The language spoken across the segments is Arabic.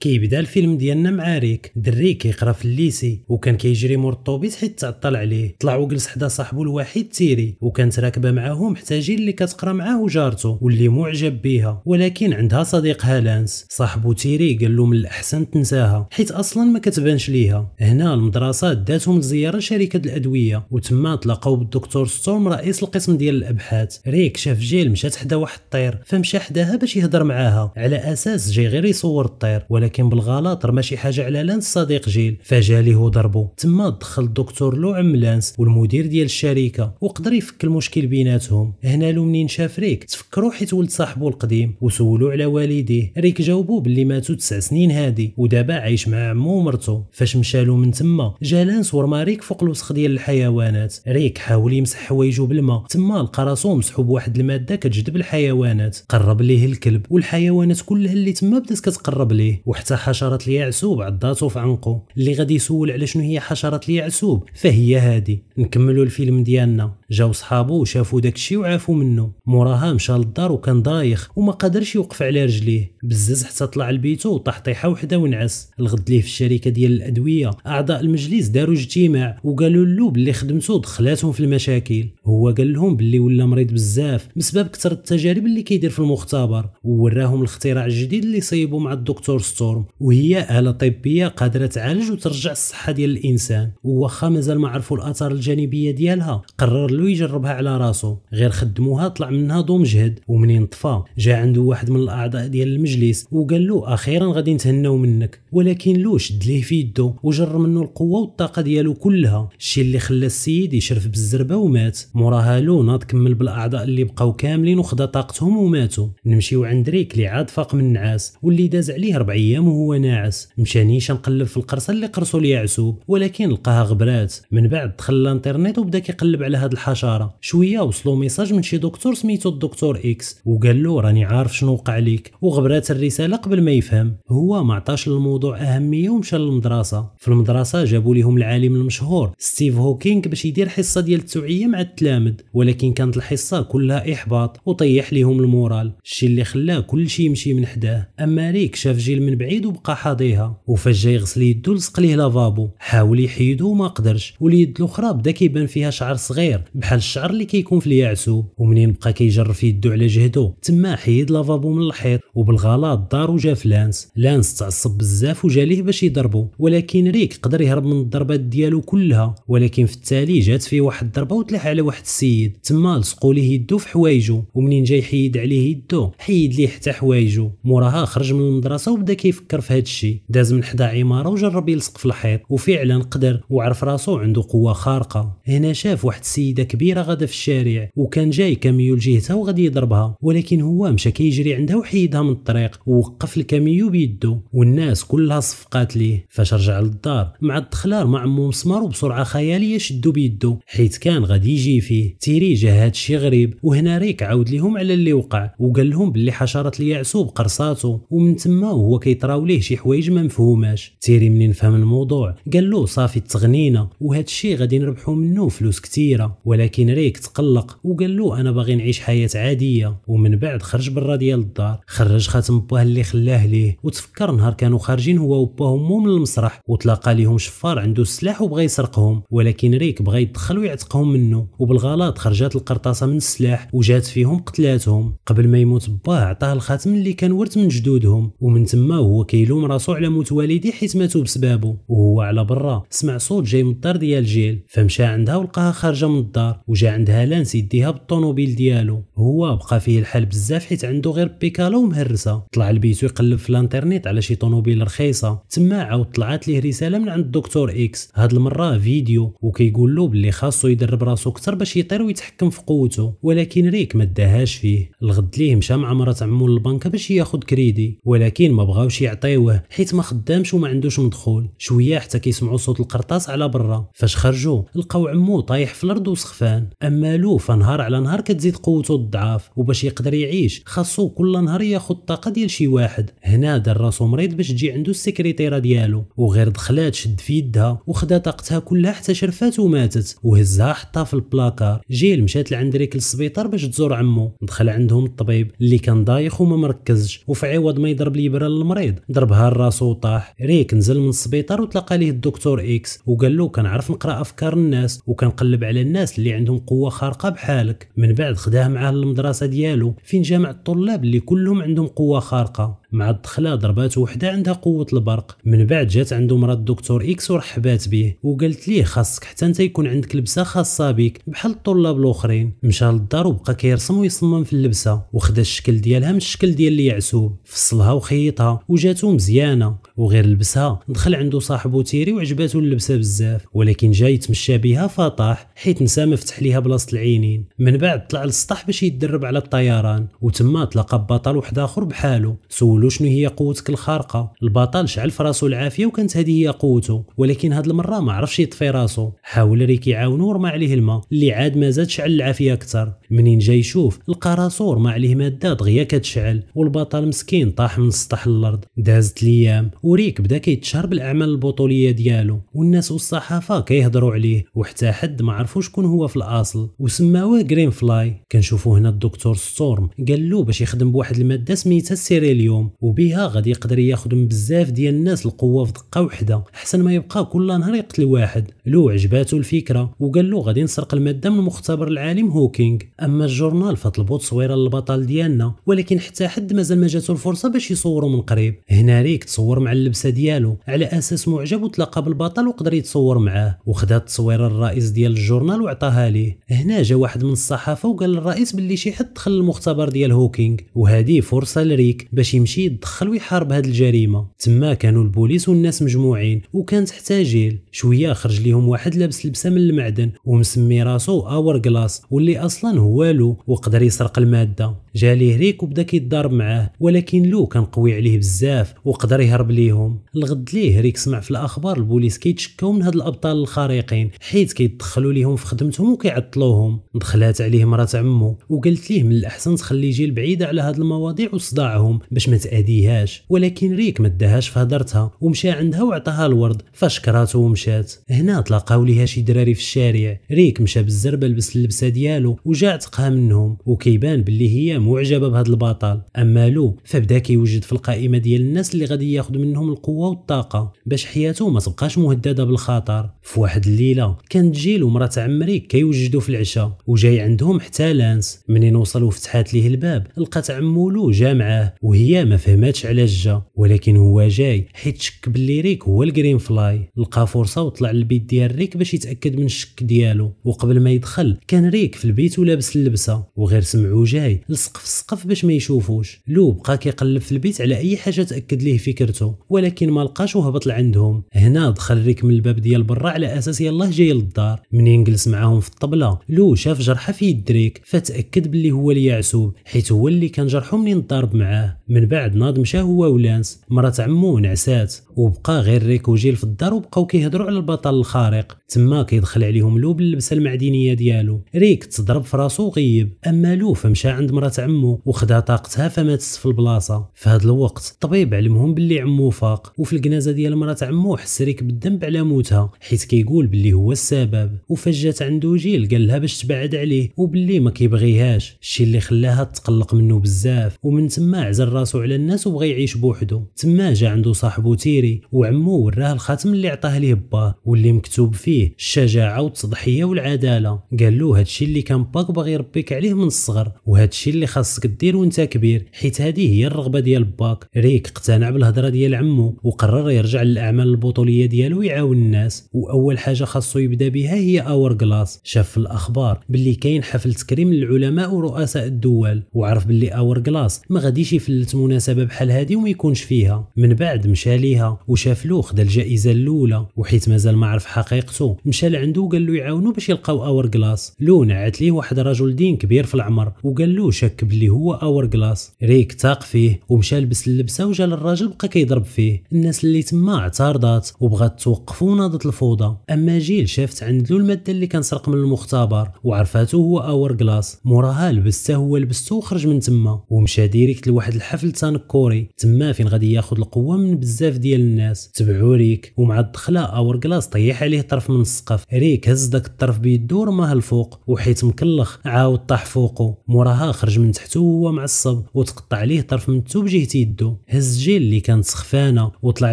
كيبدا الفيلم ديالنا مع ريك دري كيقرا في الليسي وكان كيجري مور الطوبيس حيت تعطل عليه طلع وجلس حدا صاحبو الوحيد تيري وكانت راكبه معاهم محتاجين اللي كتقرا معاه وجارته واللي معجب بها ولكن عندها صديقها لانس صاحبو تيري قال له من الاحسن تنساها حيت اصلا ما كتبانش ليها هنا المدرسه داتهم لزياره شركه الادويه وتما تلاقاو بالدكتور ستورم رئيس القسم ديال الابحاث ريك شاف جيل مشات حدا واحد الطير فمشى حداها باش يهضر معاها على اساس جاي غير يصور الطير ولكن ولكن بالغلط رمى شي حاجه على لانس صديق جيل ليه ضربه تما دخل الدكتور لو عم لانس والمدير ديال الشركه وقدر يفك المشكل بيناتهم هنا لو منين شاف ريك تفكروا حيت ولد صاحبو القديم وسولو على والديه ريك جاوبو باللي ماتو تسع سنين هادي ودابا عايش مع عمو ومرتو فاش مشالو من تما جا لانس ورما ريك فوق الوسخ ديال الحيوانات ريك حاول يمسح حوايجو بالماء تما لقى راسو مسحوب واحد الماده كتجذب الحيوانات قرب ليه الكلب والحيوانات كلها اللي تما بدات كتقرب ليه حتى حشرة اليعسوب عضاتو في عنقو اللي غادي يسول على شنو هي حشرة اليعسوب فهي هادي نكملوا الفيلم ديالنا جاو صحابو وشافو داكشي وعافو منه موراها مشى للدار وكان ضايخ وما قدرش يوقف على رجليه بزز حتى طلع لبيتو وطاح طيحه وحده ونعس الغد ليه في الشركه ديال الادويه اعضاء المجلس داروا اجتماع وقالوا له باللي خدمته دخلاتهم في المشاكل هو قال لهم باللي ولا مريض بزاف بسبب كثر التجارب اللي كيدير في المختبر ووراهم الاختراع الجديد اللي صيبو مع الدكتور ستورم وهي آلة طبية قادرة تعالج وترجع الصحة ديال الإنسان وخا مازال ما عرفوا الآثار الجانبية ديالها قرر خلوه يجربها على راسو غير خدموها طلع منها ضو مجهد ومنين طفى جا عنده واحد من الاعضاء ديال المجلس وقال له اخيرا غادي نتهناو منك ولكن لو شد ليه في يده وجر منه القوه والطاقه ديالو كلها الشيء اللي خلى السيد يشرف بالزربه ومات موراها لو ناض كمل بالاعضاء اللي بقاو كاملين وخدا طاقتهم وماتوا نمشيو عند ريك اللي عاد فاق من النعاس واللي داز عليه ربع ايام وهو ناعس مشى نيشان قلب في القرصه اللي قرصوا عسوب ولكن لقاها غبرات من بعد دخل الانترنت وبدا كيقلب على هذا الحشره شويه وصلوا ميساج من شي دكتور سميتو الدكتور اكس وقال له راني عارف شنو وقع ليك وغبرات الرساله قبل ما يفهم هو ما عطاش الموضوع اهميه ومشى للمدرسه في المدرسه جابوا ليهم العالم المشهور ستيف هوكينغ باش يدير حصه ديال التوعيه مع التلامذ ولكن كانت الحصه كلها احباط وطيح ليهم المورال الشيء اللي خلاه كل شيء يمشي من حداه اما ريك شاف جيل من بعيد وبقى حاضيها وفاش جا يغسل يدو لصق ليه لافابو حاول يحيدو وما قدرش واليد الاخرى بدا كيبان فيها شعر صغير بحال الشعر اللي كيكون في اليعسو ومنين بقى كيجر في يدو على جهدو تما حيد لافابو من الحيط وبالغلط دارو جا في لانس لانس تعصب بزاف وجا ليه باش يضربو ولكن ريك قدر يهرب من الضربات ديالو كلها ولكن في التالي جات فيه واحد الضربه وتلاح على واحد السيد تما لصقوا ليه يدو في حوايجو ومنين جاي يحيد عليه يدو حيد ليه حتى حوايجو موراها خرج من المدرسه وبدا كيفكر في هادشي الشيء داز من حدا عماره وجرب يلصق في الحيط وفعلا قدر وعرف راسو عنده قوه خارقه هنا شاف واحد السيده كبيره غادا في الشارع وكان جاي كاميو لجهتها وغادي يضربها ولكن هو مشى كيجري عندها وحيدها من الطريق ووقف الكاميو بيدو والناس كلها صفقات ليه فاش رجع للدار مع الدخلار مع عمو مسمار وبسرعه خياليه شدو بيدو حيت كان غادي يجي فيه تيري جا هادشي غريب وهنا ريك عاود ليهم على اللي وقع وقال لهم باللي حشرات اليعسو بقرصاتو ومن تما وهو كيطراو ليه شي حوايج ما مفهوماش تيري منين فهم الموضوع قال له صافي التغنينه وهادشي غادي نربحو منه فلوس كتيره ولكن ريك تقلق وقال له انا باغي نعيش حياه عاديه ومن بعد خرج برا ديال الدار خرج خاتم باه اللي خلاه ليه وتفكر نهار كانوا خارجين هو وباهم من المسرح وتلاقى ليهم شفار عنده السلاح وبغى يسرقهم ولكن ريك بغى يدخل ويعتقهم منه وبالغلط خرجات القرطاسه من السلاح وجات فيهم قتلاتهم قبل ما يموت باه عطاه الخاتم اللي كان ورث من جدودهم ومن تما هو كيلوم راسو على موت والديه حيت ماتوا بسبابه وهو على برا سمع صوت جاي من الدار ديال جيل فمشى عندها ولقاها خارجه من الدار الدار وجا عندها لانس يديها بالطوموبيل ديالو هو بقى فيه الحال بزاف حيت عنده غير بيكالو ومهرسه طلع لبيتو يقلب في الانترنيت على شي طوموبيل رخيصه تما عاود طلعت ليه رساله من عند الدكتور اكس هاد المره فيديو وكيقول له باللي خاصو يدرب راسو اكثر باش يطير ويتحكم في قوته ولكن ريك ما داهاش فيه الغد ليه مشى مع مرات عمو للبنكه باش ياخد كريدي ولكن ما بغاوش يعطيوه حيت ما خدامش وما عندوش مدخول شويه حتى كيسمعوا صوت القرطاس على برا فاش خرجوا لقاو عمو طايح في الارض وسخ سخفان اما لو فنهار على نهار كتزيد قوته الضعاف وباش يقدر يعيش خاصو كل نهار ياخذ الطاقه ديال شي واحد هنا دار راسو مريض باش تجي عنده السكرتيره ديالو وغير دخلات شد في يدها وخدا طاقتها كلها حتى شرفات وماتت وهزها حطها في البلاكار جيل مشات لعند ريك للسبيطار باش تزور عمو دخل عندهم الطبيب اللي كان ضايخ وما مركزش وفي عوض ما يضرب ليبره للمريض ضربها لراسو وطاح ريك نزل من السبيطار وتلقى ليه الدكتور اكس وقال له كنعرف نقرا افكار الناس وكنقلب على الناس اللي عندهم قوه خارقه بحالك من بعد خداه معاه للمدرسه ديالو فين جمع الطلاب اللي كلهم عندهم قوه خارقه مع الدخله ضربات وحده عندها قوه البرق من بعد جات عنده مرا الدكتور اكس ورحبات به وقالت ليه خاصك حتى انت يكون عندك لبسه خاصه بك بحال الطلاب الاخرين مشى للدار وبقى كيرسم ويصمم في اللبسه وخدا الشكل ديالها من الشكل ديال اللي يعسوب فصلها وخيطها وجاتو مزيانه وغير لبسها دخل عنده صاحبو تيري وعجباتو اللبسه بزاف ولكن جاي يتمشى بها فطاح حيت نسى ما فتح ليها بلاصه العينين من بعد طلع للسطح باش يتدرب على الطيران وتما تلاقى ببطل واحد اخر بحالو سول كنقولوا شنو هي قوتك الخارقه البطل شعل في راسو العافيه وكانت هذه هي قوته ولكن هاد المره ما عرفش يطفي راسو حاول ريكي يعاونو ورمى عليه الماء اللي عاد ما زاد شعل العافيه اكثر منين جا يشوف لقى راسو رمى عليه ماده دغيا كتشعل والبطل مسكين طاح من السطح الارض دازت الايام وريك بدا كيتشهر بالاعمال البطوليه ديالو والناس والصحافه كيهضروا عليه وحتى حد ما عرفوش شكون هو في الاصل وسماوه جرين فلاي كنشوفوا هنا الدكتور ستورم قال له باش يخدم بواحد الماده سميتها سيريليوم وبها غادي يقدر ياخذ من بزاف ديال الناس القوه في دقه وحده احسن ما يبقى كل نهار يقتل واحد لو عجباتو الفكره وقال له غادي نسرق الماده من المختبر العالم هوكينغ اما الجورنال فطلبوا تصويره للبطل ديالنا ولكن حتى حد مازال ما جاتو الفرصه باش يصوروا من قريب هنا ريك تصور مع اللبسه ديالو على اساس معجب وتلاقى بالبطل وقدر يتصور معاه وخدا التصويره الرئيس ديال الجورنال وعطاها ليه هنا جا واحد من الصحافه وقال للرئيس باللي شي حد دخل المختبر ديال هوكينغ وهذه فرصه لريك باش يمشي يمشي يدخل ويحارب هاد الجريمه تما كانوا البوليس والناس مجموعين وكان تحت جيل شويه خرج ليهم واحد لابس لبسه من المعدن ومسمي راسو اور كلاس واللي اصلا هو لو وقدر يسرق الماده جا ليه ريك وبدا كيتضارب معاه ولكن لو كان قوي عليه بزاف وقدر يهرب ليهم الغد ليه ريك سمع في الاخبار البوليس كيتشكاو من هاد الابطال الخارقين حيت كيدخلوا ليهم في خدمتهم وكيعطلوهم دخلات عليه مرات عمو وقالت ليه من الاحسن تخلي جيل بعيده على هاد المواضيع وصداعهم باش ما تاديهاش ولكن ريك ما داهاش في هضرتها ومشى عندها وعطاها الورد فشكراتو ومشات هنا تلاقاو ليها شي دراري في الشارع ريك مشى بالزربه لبس اللبسه ديالو وجا عتقها منهم وكيبان باللي هي معجبه بهذا البطل اما لو فبدا كيوجد في القائمه ديال الناس اللي غادي ياخذ منهم القوه والطاقه باش حياته ما تبقاش مهدده بالخطر في واحد الليله كانت جيل ومرات عمري كيوجدوا في العشاء وجاي عندهم حتى لانس منين وصلوا فتحات ليه الباب لقات عمولو جا معاه وهي ما فهماتش علاش جا ولكن هو جاي حيت شك باللي ريك هو الجرين فلاي لقى فرصه وطلع للبيت ديال ريك باش يتاكد من الشك ديالو وقبل ما يدخل كان ريك في البيت ولابس اللبسه وغير سمعو جاي لصق في السقف باش ما يشوفوش لو بقى كيقلب في البيت على اي حاجه تاكد ليه فكرته ولكن ما لقاش وهبط لعندهم هنا دخل ريك من الباب ديال برا على اساس يلاه جاي للدار منين جلس معاهم في الطبله لو شاف جرحه في يد ريك فتاكد باللي هو اليعسوب حيت هو اللي كان جرحه منين ضارب معاه من بعد عند ناض مشى هو ولانس مرات عمو نعسات وبقى غير ريكوجيل في الدار وبقاو كيهضروا على البطل الخارق تما كيدخل عليهم لو باللبسه المعدنيه ديالو ريك تضرب في راسو وغيب اما لو فمشى عند مرات عمو وخدها طاقتها فماتت في البلاصه في هذا الوقت الطبيب علمهم باللي عمو فاق وفي الجنازه ديال مرات عمو حس ريك بالذنب على موتها حيت كيقول باللي هو السبب وفجات عنده جيل قال لها باش تبعد عليه وباللي ما كيبغيهاش الشيء اللي خلاها تقلق منه بزاف ومن تما عزل راسو على الناس وبغى يعيش بوحدو تما جا عنده صاحبو تيري الجزائري وعمو وراه الخاتم اللي عطاه ليه باه واللي مكتوب فيه الشجاعه والتضحيه والعداله قال له هادشي اللي كان باك باغي يربيك عليه من الصغر وهادشي اللي خاصك دير وانت كبير حيت هذه هي الرغبه ديال باك ريك اقتنع بالهضره ديال عمو وقرر يرجع للاعمال البطوليه ديالو ويعاون الناس واول حاجه خاصو يبدا بها هي اور جلاس شاف في الاخبار باللي كاين حفل تكريم للعلماء ورؤساء الدول وعرف باللي اور جلاس ما غاديش يفلت مناسبه بحال هذه وما يكونش فيها من بعد مشى ليها وشاف له خدا الجائزه الاولى وحيت مازال ما عرف حقيقته مشى لعندو وقال له يعاونو باش يلقاو اور كلاس لو نعت ليه واحد رجل دين كبير في العمر وقال له شك بلي هو اور كلاس ريك تاق فيه ومشى لبس اللبسه وجا للراجل بقى كيضرب فيه الناس اللي تما اعترضات وبغات توقفو نهضه الفوضى اما جيل شافت عند له الماده اللي كان سرق من المختبر وعرفاتو هو اور كلاس موراها لبسته هو لبسته وخرج من تما ومشى ديريكت لواحد الحفل تنكوري تما فين غادي ياخذ القوه من بزاف ديال ديال الناس تبعو ريك ومع الدخله اور كلاس طيح عليه طرف من السقف ريك هز داك الطرف بيدو ورماه الفوق وحيت مكلخ عاود طاح فوقه موراها خرج من تحته وهو معصب وتقطع عليه طرف من التو بجهه يدو هز جيل اللي كانت سخفانه وطلع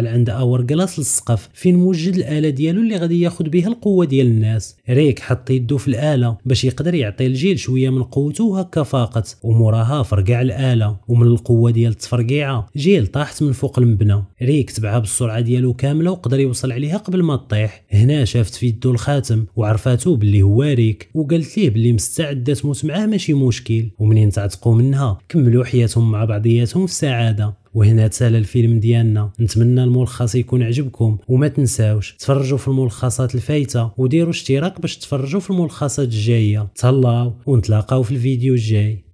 لعند اور كلاس للسقف فين موجد الاله ديالو اللي غادي ياخد بها القوه ديال الناس ريك حط يدو في الاله باش يقدر يعطي الجيل شويه من قوته وهكا فاقت وموراها فرقع الاله ومن القوه ديال التفرقيعه جيل طاحت من فوق المبنى ريك تبعها يلعب السرعه ديالو كامله وقدر يوصل عليها قبل ما تطيح هنا شافت في يدو الخاتم وعرفاتو باللي هو ريك وقالت ليه باللي مستعده تموت معاه ماشي مشكل ومنين تعتقوا منها كملوا حياتهم مع بعضياتهم في سعاده وهنا تسال الفيلم ديالنا نتمنى الملخص يكون عجبكم وما تنساوش تفرجوا في الملخصات الفايته وديروا اشتراك باش تفرجوا في الملخصات الجايه تهلاو ونتلاقاو في الفيديو الجاي